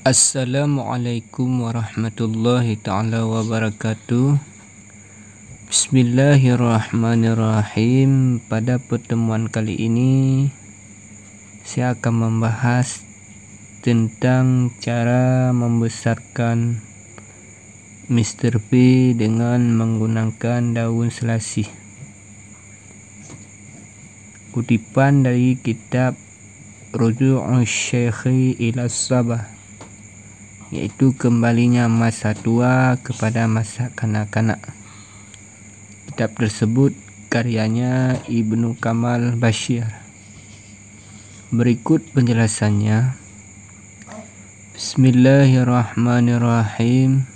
Assalamualaikum warahmatullahi taala wabarakatuh. Bismillahirrahmanirrahim. Pada pertemuan kali ini saya akan membahas tentang cara membesarkan Mr. P dengan menggunakan daun selasih. Kutipan dari kitab Rujuk Syekhi ila Sabah yaitu kembalinya masa tua kepada masa kanak-kanak. Kitab tersebut karyanya Ibnu Kamal Bashir. Berikut penjelasannya. Bismillahirrahmanirrahim.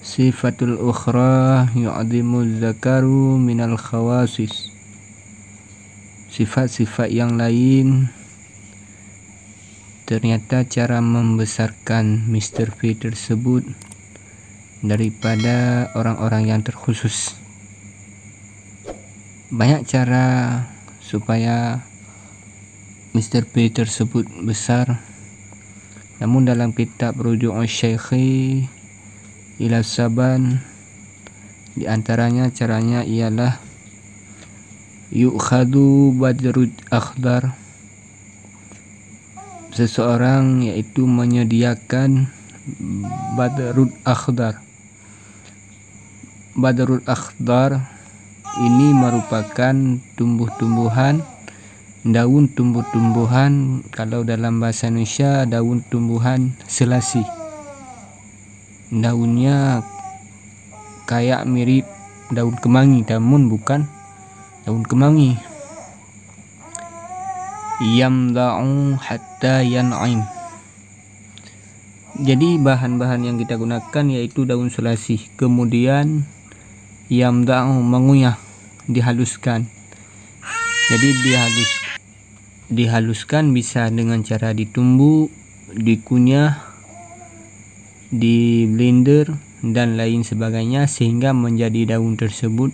Sifatul ukhra yu'dhimu zakaru minal khawasis. Sifat-sifat yang lain Ternyata cara membesarkan Mr. V tersebut daripada orang-orang yang terkhusus. Banyak cara supaya Mr. P tersebut besar. Namun dalam kitab Rujuk Syekhi ila Saban diantaranya caranya ialah yukhadu badrud akhdar seseorang yaitu menyediakan badrul akhdar badrul akhdar ini merupakan tumbuh-tumbuhan daun tumbuh-tumbuhan kalau dalam bahasa Indonesia daun tumbuhan selasi daunnya kayak mirip daun kemangi namun bukan daun kemangi yamla'u hatta yan'im jadi bahan-bahan yang kita gunakan yaitu daun selasih, kemudian yamda'u mengunyah dihaluskan jadi dihalus dihaluskan bisa dengan cara ditumbuk dikunyah di blender dan lain sebagainya sehingga menjadi daun tersebut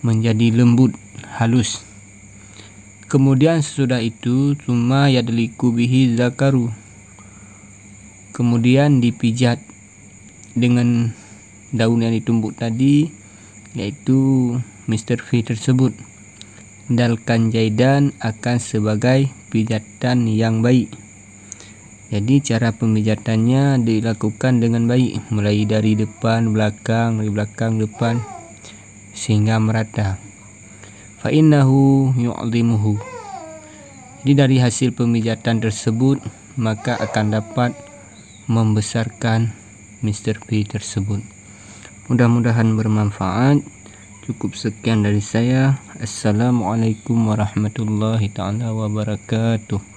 menjadi lembut halus Kemudian sesudah itu cuma yadliku bihi zakaru. Kemudian dipijat dengan daun yang ditumbuk tadi yaitu Mr. V tersebut. Dalkan jaidan akan sebagai pijatan yang baik. Jadi cara pemijatannya dilakukan dengan baik mulai dari depan, belakang, dari belakang, depan sehingga merata. fa innahu yu'dhimuhu jadi dari hasil pemijatan tersebut maka akan dapat membesarkan Mr. P tersebut mudah-mudahan bermanfaat cukup sekian dari saya assalamualaikum warahmatullahi taala wabarakatuh